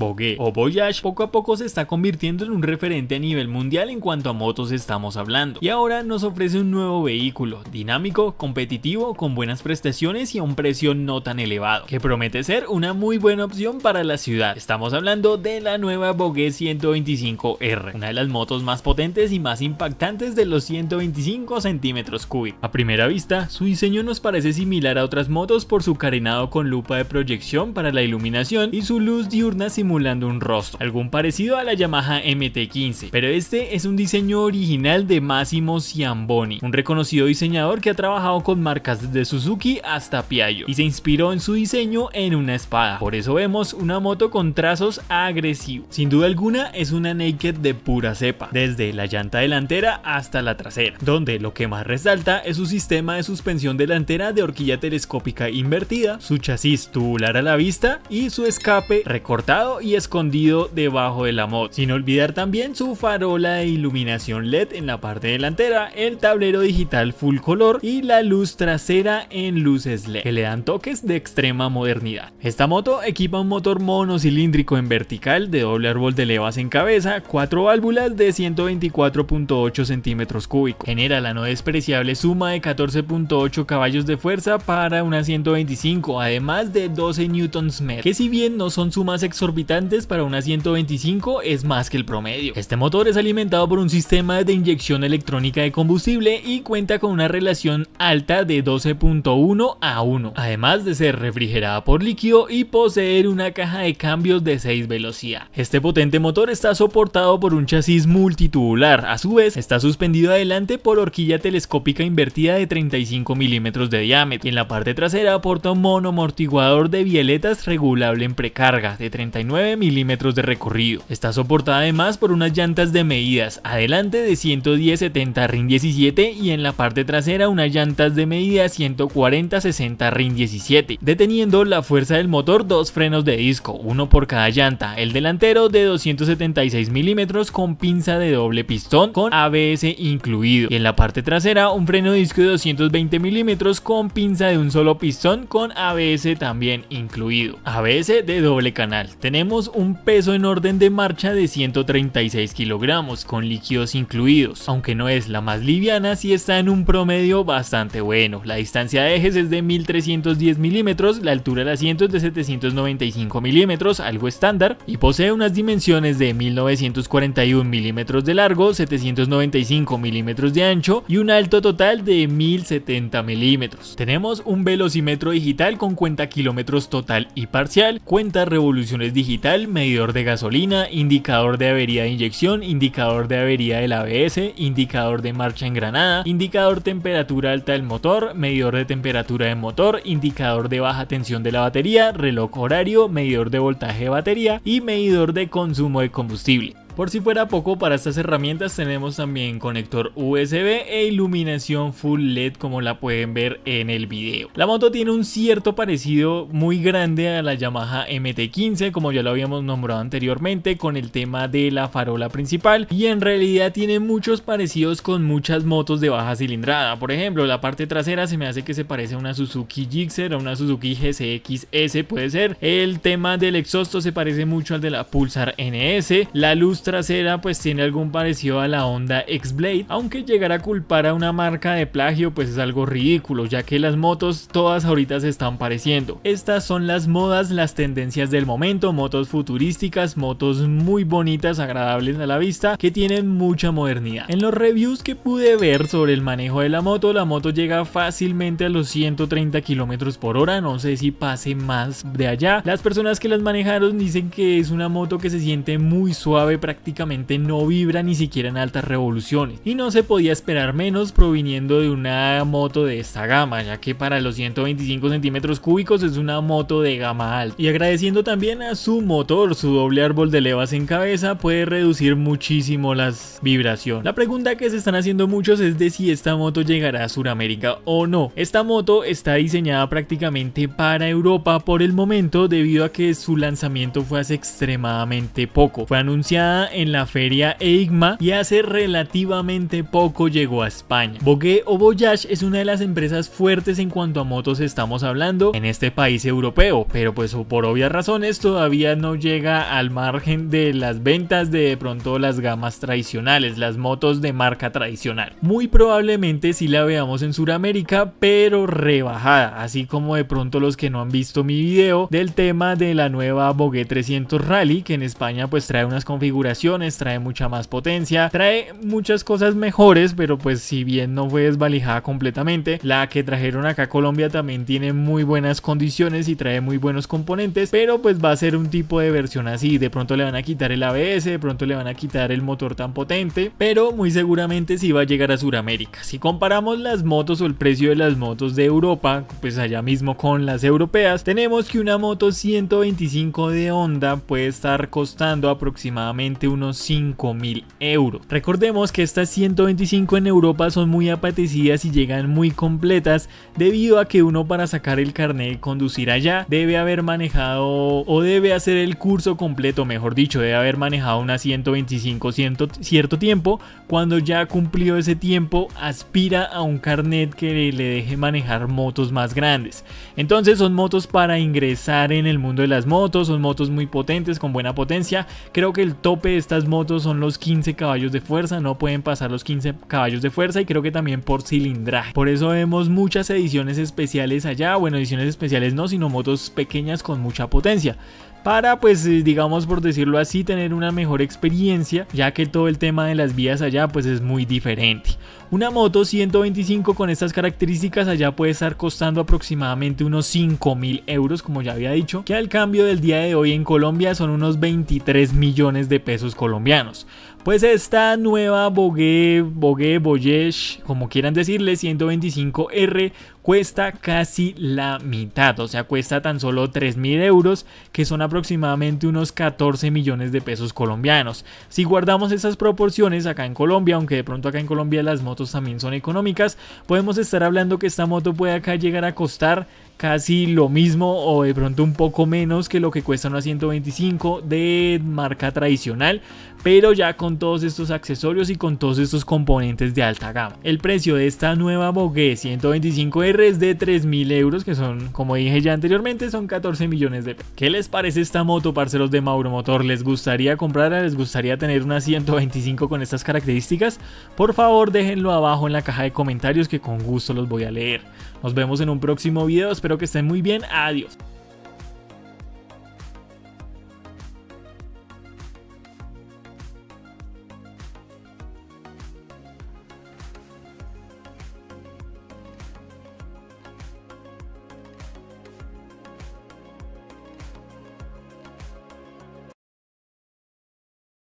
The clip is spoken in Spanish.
Bogue o Voyage poco a poco se está convirtiendo en un referente a nivel mundial en cuanto a motos estamos hablando. Y ahora nos ofrece un nuevo vehículo, dinámico, competitivo, con buenas prestaciones y a un precio no tan elevado, que promete ser una muy buena opción para la ciudad. Estamos hablando de la nueva Vogue 125R, una de las motos más potentes y más impactantes de los 125 centímetros cúbicos. A primera vista, su diseño nos parece similar a otras motos por su carenado con lupa de proyección para la iluminación y su luz diurna simultánea simulando un rostro, algún parecido a la Yamaha MT-15, pero este es un diseño original de Massimo Ciamboni, un reconocido diseñador que ha trabajado con marcas desde Suzuki hasta Piaggio y se inspiró en su diseño en una espada, por eso vemos una moto con trazos agresivos. Sin duda alguna es una naked de pura cepa, desde la llanta delantera hasta la trasera, donde lo que más resalta es su sistema de suspensión delantera de horquilla telescópica invertida, su chasis tubular a la vista y su escape recortado y escondido debajo de la mod. Sin olvidar también su farola de iluminación LED en la parte delantera, el tablero digital full color y la luz trasera en luces LED, que le dan toques de extrema modernidad. Esta moto equipa un motor monocilíndrico en vertical de doble árbol de levas en cabeza, cuatro válvulas de 124.8 centímetros cúbicos. Genera la no despreciable suma de 14.8 caballos de fuerza para una 125, además de 12 newtons metro, que si bien no son sumas exorbitantes para una 125 es más que el promedio. Este motor es alimentado por un sistema de inyección electrónica de combustible y cuenta con una relación alta de 12.1 a 1, además de ser refrigerada por líquido y poseer una caja de cambios de 6 velocidad. Este potente motor está soportado por un chasis multitubular, a su vez está suspendido adelante por horquilla telescópica invertida de 35 milímetros de diámetro y en la parte trasera aporta un monomortiguador de violetas regulable en precarga de 39 milímetros de recorrido. Está soportada además por unas llantas de medidas, adelante de 110-70 RIN 17 y en la parte trasera unas llantas de medida 140-60 RIN 17, deteniendo la fuerza del motor dos frenos de disco, uno por cada llanta, el delantero de 276 milímetros con pinza de doble pistón con ABS incluido y en la parte trasera un freno disco de 220 milímetros con pinza de un solo pistón con ABS también incluido, ABS de doble canal. Tenemos tenemos un peso en orden de marcha de 136 kilogramos, con líquidos incluidos, aunque no es la más liviana, si está en un promedio bastante bueno. La distancia de ejes es de 1310 milímetros, la altura del asiento es de 795 milímetros, algo estándar, y posee unas dimensiones de 1941 milímetros de largo, 795 milímetros de ancho y un alto total de 1070 milímetros. Tenemos un velocímetro digital con cuenta kilómetros total y parcial, cuenta revoluciones digitales medidor de gasolina, indicador de avería de inyección, indicador de avería del ABS, indicador de marcha engranada, indicador temperatura alta del motor, medidor de temperatura del motor, indicador de baja tensión de la batería, reloj horario, medidor de voltaje de batería y medidor de consumo de combustible. Por si fuera poco, para estas herramientas tenemos también conector USB e iluminación full LED como la pueden ver en el video. La moto tiene un cierto parecido muy grande a la Yamaha MT-15 como ya lo habíamos nombrado anteriormente con el tema de la farola principal y en realidad tiene muchos parecidos con muchas motos de baja cilindrada. Por ejemplo, la parte trasera se me hace que se parece a una Suzuki Gixxer, a una Suzuki GCX-S puede ser. El tema del exhausto se parece mucho al de la Pulsar NS. La luz trasera pues tiene algún parecido a la Honda X-Blade, aunque llegar a culpar a una marca de plagio pues es algo ridículo, ya que las motos todas ahorita se están pareciendo. Estas son las modas, las tendencias del momento, motos futurísticas, motos muy bonitas, agradables a la vista, que tienen mucha modernidad. En los reviews que pude ver sobre el manejo de la moto, la moto llega fácilmente a los 130 km por hora, no sé si pase más de allá. Las personas que las manejaron dicen que es una moto que se siente muy suave, prácticamente no vibra ni siquiera en altas revoluciones, y no se podía esperar menos proviniendo de una moto de esta gama, ya que para los 125 centímetros cúbicos es una moto de gama alta. Y agradeciendo también a su motor, su doble árbol de levas en cabeza puede reducir muchísimo las vibraciones. La pregunta que se están haciendo muchos es de si esta moto llegará a Sudamérica o no. Esta moto está diseñada prácticamente para Europa por el momento debido a que su lanzamiento fue hace extremadamente poco. Fue anunciada en la feria EIGMA y hace relativamente poco llegó a España. Bogué o Voyage es una de las empresas fuertes en cuanto a motos estamos hablando en este país europeo, pero pues por obvias razones todavía no llega al margen de las ventas de, de pronto las gamas tradicionales, las motos de marca tradicional. Muy probablemente sí la veamos en Sudamérica, pero rebajada, así como de pronto los que no han visto mi video del tema de la nueva Bogue 300 Rally, que en España pues trae unas configuraciones trae mucha más potencia, trae muchas cosas mejores, pero pues si bien no fue desvalijada completamente, la que trajeron acá Colombia también tiene muy buenas condiciones y trae muy buenos componentes, pero pues va a ser un tipo de versión así, de pronto le van a quitar el ABS, de pronto le van a quitar el motor tan potente, pero muy seguramente sí va a llegar a Sudamérica. Si comparamos las motos o el precio de las motos de Europa, pues allá mismo con las europeas, tenemos que una moto 125 de onda puede estar costando aproximadamente unos 5 mil euros. Recordemos que estas 125 en Europa son muy apetecidas y llegan muy completas debido a que uno para sacar el carnet y conducir allá debe haber manejado o debe hacer el curso completo, mejor dicho, debe haber manejado una 125 cierto tiempo. Cuando ya cumplió ese tiempo aspira a un carnet que le deje manejar motos más grandes. Entonces son motos para ingresar en el mundo de las motos, son motos muy potentes, con buena potencia. Creo que el tope estas motos son los 15 caballos de fuerza, no pueden pasar los 15 caballos de fuerza y creo que también por cilindraje. Por eso vemos muchas ediciones especiales allá, bueno, ediciones especiales no, sino motos pequeñas con mucha potencia para pues eh, digamos por decirlo así tener una mejor experiencia ya que todo el tema de las vías allá pues es muy diferente. Una moto 125 con estas características allá puede estar costando aproximadamente unos 5 mil euros, como ya había dicho, que al cambio del día de hoy en Colombia son unos 23 millones de pesos colombianos. Pues esta nueva Bogue, Bogue, Boyesh, como quieran decirle, 125R cuesta casi la mitad, o sea, cuesta tan solo mil euros, que son aproximadamente unos 14 millones de pesos colombianos. Si guardamos esas proporciones acá en Colombia, aunque de pronto acá en Colombia las motos también son económicas, podemos estar hablando que esta moto puede acá llegar a costar casi lo mismo o de pronto un poco menos que lo que cuesta una 125 de marca tradicional, pero ya con todos estos accesorios y con todos estos componentes de alta gama. El precio de esta nueva Bogue 125R es de 3.000 euros, que son, como dije ya anteriormente, son 14 millones de pesos. ¿Qué les parece esta moto, parceros de Mauro Motor? ¿Les gustaría comprarla? ¿Les gustaría tener una 125 con estas características? Por favor, dejen lo abajo en la caja de comentarios que con gusto los voy a leer. Nos vemos en un próximo video, espero que estén muy bien, adiós.